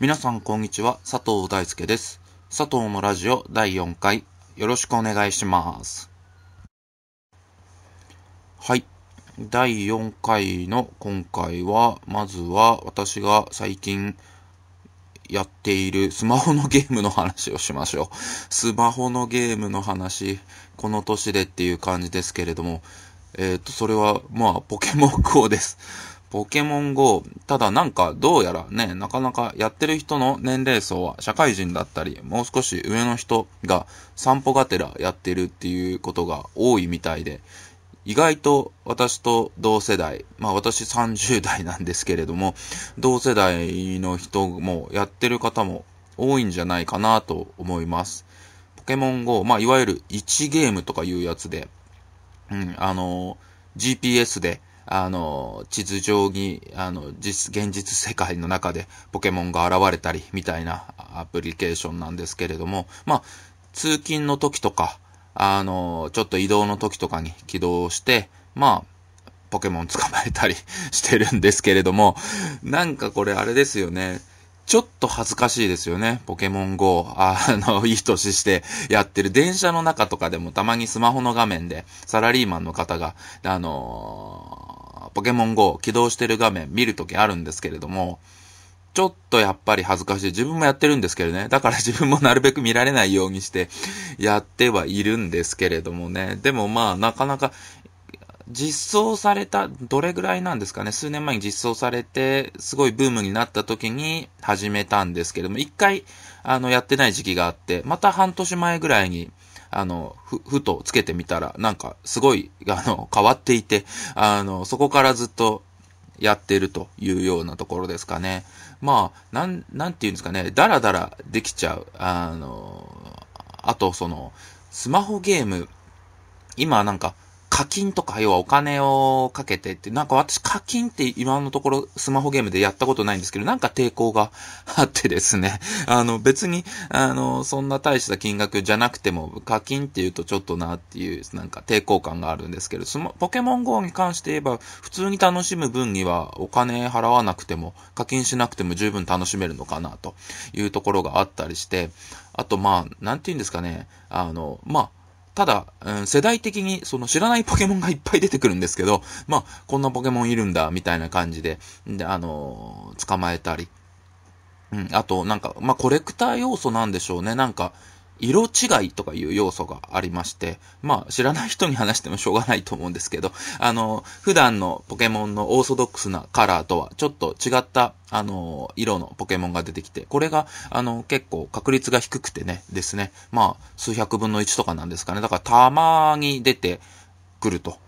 皆さんこんにちは、佐藤大輔です。佐藤のラジオ第4回、よろしくお願いします。はい。第4回の今回は、まずは私が最近やっているスマホのゲームの話をしましょう。スマホのゲームの話、この年でっていう感じですけれども、えっ、ー、と、それは、まあ、ポケモン GO です。ポケモン GO。ただなんかどうやらね、なかなかやってる人の年齢層は社会人だったり、もう少し上の人が散歩がてらやってるっていうことが多いみたいで、意外と私と同世代、まあ私30代なんですけれども、同世代の人もやってる方も多いんじゃないかなと思います。ポケモン GO、まあいわゆる1ゲームとかいうやつで、うん、あの、GPS で、あの、地図上に、あの、実、現実世界の中でポケモンが現れたり、みたいなアプリケーションなんですけれども、まあ、通勤の時とか、あの、ちょっと移動の時とかに起動して、まあ、ポケモン捕まえたり してるんですけれども、なんかこれあれですよね。ちょっと恥ずかしいですよね。ポケモン GO。あの、いい年してやってる。電車の中とかでもたまにスマホの画面でサラリーマンの方が、あのーポケモン GO 起動してる画面見るときあるんですけれども、ちょっとやっぱり恥ずかしい。自分もやってるんですけどね。だから 自分もなるべく見られないようにしてやってはいるんですけれどもね。でもまあなかなか実装された、どれぐらいなんですかね。数年前に実装されて、すごいブームになった時に始めたんですけども、一回あのやってない時期があって、また半年前ぐらいにあの、ふ、ふとつけてみたら、なんか、すごい、あの、変わっていて、あの、そこからずっとやってるというようなところですかね。まあ、なん、なんて言うんですかね、だらだらできちゃう。あの、あと、その、スマホゲーム、今なんか、課金とか、要はお金をかけてって、なんか私課金って今のところスマホゲームでやったことないんですけど、なんか抵抗があってですね、あの別に、あの、そんな大した金額じゃなくても、課金っていうとちょっとなっていう、なんか抵抗感があるんですけど、そのポケモン GO に関して言えば、普通に楽しむ分にはお金払わなくても、課金しなくても十分楽しめるのかなというところがあったりして、あとまあ、なんて言うんですかね、あの、まあ、ただ、うん、世代的にその知らないポケモンがいっぱい出てくるんですけど、まあ、こんなポケモンいるんだ、みたいな感じで、で、あのー、捕まえたり。うん、あと、なんか、まあ、コレクター要素なんでしょうね。なんか、色違いとかいう要素がありまして、まあ知らない人に話してもしょうがないと思うんですけど、あの、普段のポケモンのオーソドックスなカラーとはちょっと違った、あの、色のポケモンが出てきて、これが、あの、結構確率が低くてね、ですね、まあ数百分の1とかなんですかね、だからたまに出てくると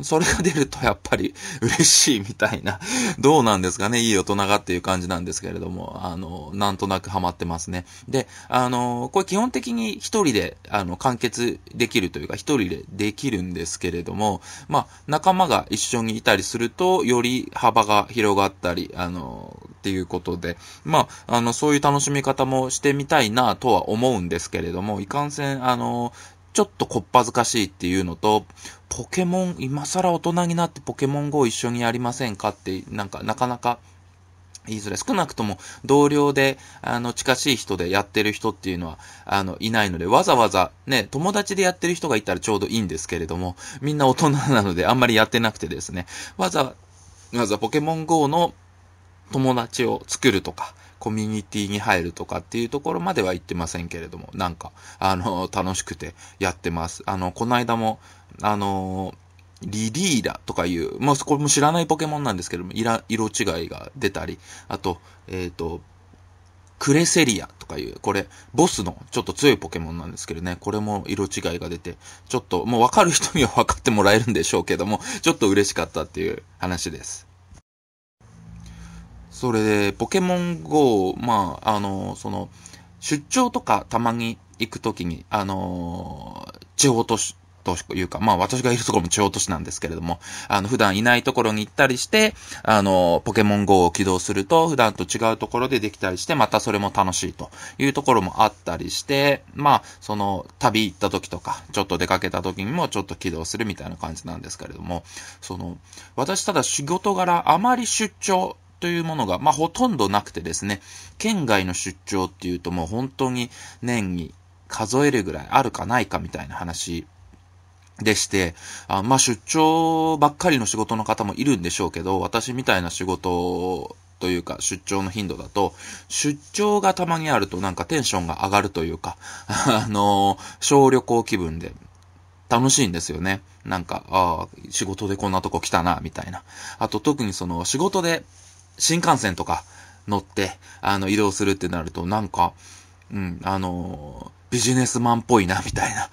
それが出るとやっぱり 嬉しいみたいな、どうなんですかね、いい大人がっていう感じなんですけれども、あの、なんとなくハマってますね。で、あの、これ基本的に一人で、あの、完結できるというか、一人でできるんですけれども、まあ、仲間が一緒にいたりすると、より幅が広がったり、あの、っていうことで、まあ、あの、そういう楽しみ方もしてみたいなとは思うんですけれども、いかんせん、あの、ちょっとこっぱずかしいっていうのと、ポケモン、今更大人になってポケモン GO 一緒にやりませんかって、なんか、なかなか言いづらい。少なくとも同僚で、あの、近しい人でやってる人っていうのは、あの、いないので、わざわざね、友達でやってる人がいたらちょうどいいんですけれども、みんな大人なのであんまりやってなくてですね、わざわざポケモン GO の友達を作るとか、コミュニティに入るとかっていうところまでは行ってませんけれども、なんか、あの、楽しくてやってます。あの、この間も、あの、リリーラとかいう、もうこれも知らないポケモンなんですけども、色違いが出たり、あと、えっ、ー、と、クレセリアとかいう、これ、ボスのちょっと強いポケモンなんですけどね、これも色違いが出て、ちょっともうわかる人には分かってもらえるんでしょうけども、ちょっと嬉しかったっていう話です。それで、ポケモン GO、まあ、あの、その、出張とかたまに行くときに、あの地方都市、というか、まあ私がいるところも地方都市なんですけれども、あの普段いないところに行ったりして、あの、ポケモン GO を起動すると普段と違うところでできたりして、またそれも楽しいというところもあったりして、まあその旅行った時とか、ちょっと出かけた時にもちょっと起動するみたいな感じなんですけれども、その、私ただ仕事柄あまり出張、というものが、まあ、ほとんどなくてですね、県外の出張っていうともう本当に年に数えるぐらいあるかないかみたいな話でして、あまあ、出張ばっかりの仕事の方もいるんでしょうけど、私みたいな仕事というか、出張の頻度だと、出張がたまにあるとなんかテンションが上がるというか、あの小旅行気分で楽しいんですよね。なんか、ああ、仕事でこんなとこ来たな、みたいな。あと特にその仕事で新幹線とか乗って、あの、移動するってなると、なんか、うん、あのー、ビジネスマンっぽいな、みたいな。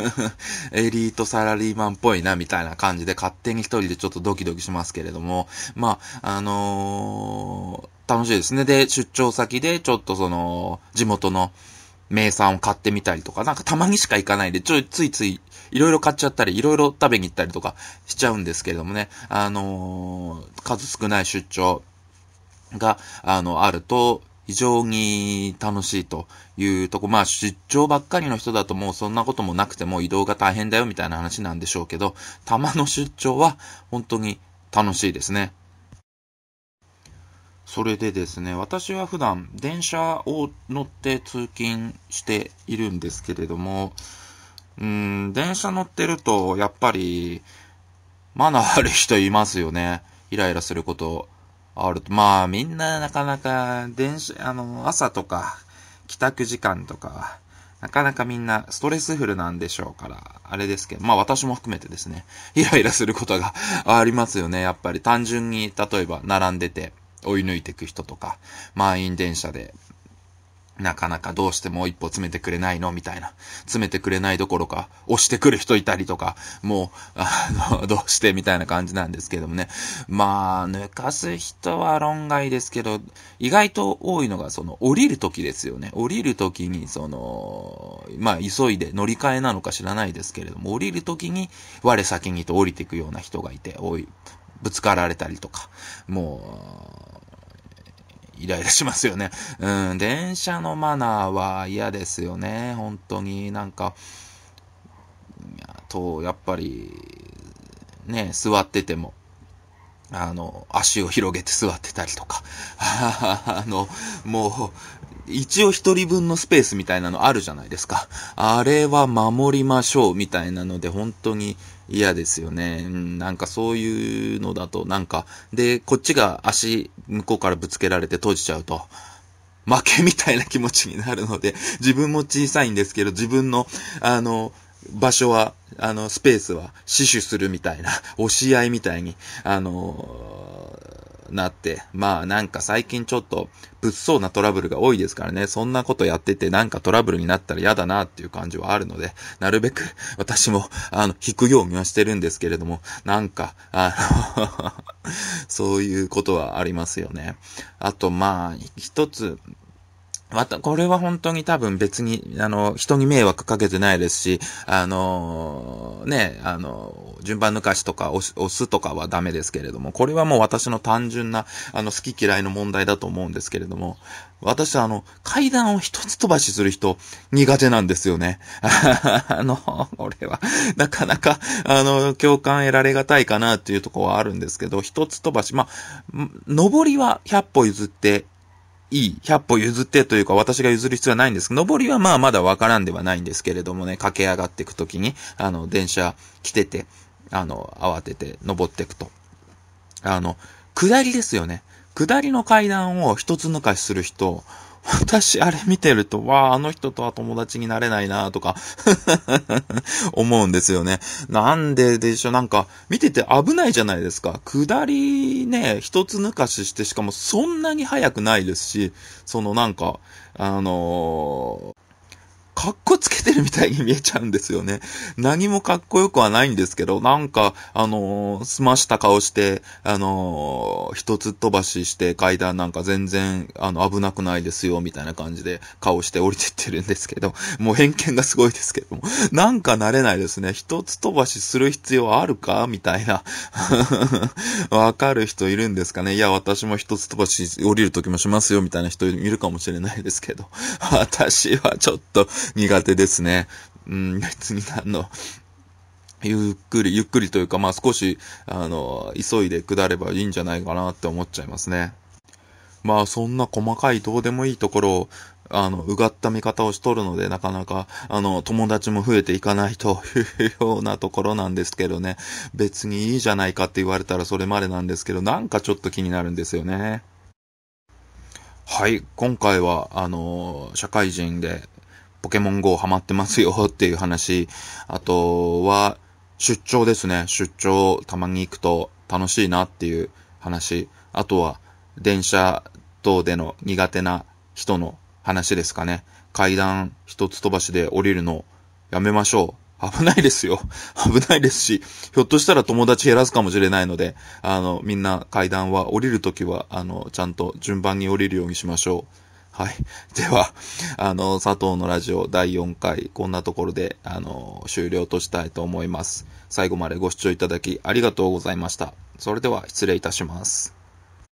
エリートサラリーマンっぽいな、みたいな感じで勝手に一人でちょっとドキドキしますけれども、まあ、あのー、楽しいですね。で、出張先でちょっとその、地元の、名産を買ってみたりとか、なんかたまにしか行かないで、ちょいついつい、いろいろ買っちゃったり、いろいろ食べに行ったりとかしちゃうんですけれどもね、あのー、数少ない出張、が、あの、あると、非常に楽しいというとこ、まあ出張ばっかりの人だともうそんなこともなくても移動が大変だよみたいな話なんでしょうけど、たまの出張は本当に楽しいですね。それでですね、私は普段電車を乗って通勤しているんですけれども、うん、電車乗ってるとやっぱりマナーある人いますよね。イライラすることあると、まあみんななかなか電車、あの、朝とか、帰宅時間とか、なかなかみんなストレスフルなんでしょうから、あれですけど、まあ私も含めてですね、イライラすることが ありますよね、やっぱり。単純に、例えば並んでて追い抜いていく人とか、満員電車でなかなかどうしてもう一歩詰めてくれないのみたいな。詰めてくれないどころか、押してくる人いたりとか、もう、あの、どうしてみたいな感じなんですけどもね。まあ、抜かす人は論外ですけど、意外と多いのが、その、降りる時ですよね。降りる時に、その、まあ、急いで乗り換えなのか知らないですけれども、降りる時に、我先にと降りていくような人がいて、多い。ぶつかられたりとか、もう、イライラしますよね。うん、電車のマナーは嫌ですよね。本当になんか、と、やっぱり、ね、座ってても、あの、足を広げて座ってたりとか、あの、もう、一応一人分のスペースみたいなのあるじゃないですか。あれは守りましょうみたいなので、本当に嫌ですよね。うん、なんかそういうのだと、なんか、で、こっちが足、向こうからぶつけられて閉じちゃうと、負けみたいな気持ちになるので、自分も小さいんですけど、自分の、あの、場所は、あの、スペースは死守するみたいな、押し合いみたいに、あのなって、まあなんか最近ちょっと物騒なトラブルが多いですからね、そんなことやっててなんかトラブルになったら嫌だなっていう感じはあるので、なるべく私も、あの、引くようにはしてるんですけれども、なんか、あの そういうことはありますよね。あとまあ、一つ、また、これは本当に多分別に、あの、人に迷惑かけてないですし、あのー、ね、あのー、順番抜かしとか押すとかはダメですけれども、これはもう私の単純な、あの、好き嫌いの問題だと思うんですけれども、私はあの、階段を一つ飛ばしする人、苦手なんですよね。あの、これは、なかなか、あの、共感得られがたいかなっていうとこはあるんですけど、一つ飛ばし、まあ、上りは100歩譲っていい。100歩譲ってというか、私が譲る必要はないんですけど、上りはまあまだわからんではないんですけれどもね、駆け上がっていくときに、あの、電車来てて、あの、慌てて登っていくと。あの、下りですよね。下りの階段を一つ抜かしする人、私、あれ見てると、わあ、あの人とは友達になれないなとか 思うんですよね。なんででしょ、なんか、見てて危ないじゃないですか。下りね、一つ抜かしして、しかもそんなに速くないですし、そのなんか、あのかっこつけてるみたいに見えちゃうんですよね。何もかっこよくはないんですけど、なんか、あのー、ました顔して、あのー、一つ飛ばしして階段なんか全然、あの、危なくないですよ、みたいな感じで顔して降りてってるんですけど、もう偏見がすごいですけども、なんか慣れないですね。一つ飛ばしする必要あるかみたいな。わかる人いるんですかねいや、私も一つ飛ばし降りるときもしますよ、みたいな人いるかもしれないですけど、私はちょっと、苦手ですね。うん、別にあの、ゆっくり、ゆっくりというか、まあ少し、あの、急いで下ればいいんじゃないかなって思っちゃいますね。まあそんな細かいどうでもいいところを、あの、うがった見方をしとるので、なかなか、あの、友達も増えていかないという ようなところなんですけどね。別にいいじゃないかって言われたらそれまでなんですけど、なんかちょっと気になるんですよね。はい、今回は、あの、社会人で、ポケモン GO ハマってますよっていう話。あとは、出張ですね。出張たまに行くと楽しいなっていう話。あとは、電車等での苦手な人の話ですかね。階段一つ飛ばしで降りるのやめましょう。危ないですよ。危ないですし、ひょっとしたら友達減らすかもしれないので、あの、みんな階段は降りるときは、あの、ちゃんと順番に降りるようにしましょう。はい。では、あの、佐藤のラジオ第4回、こんなところで、あの、終了としたいと思います。最後までご視聴いただきありがとうございました。それでは、失礼いたします。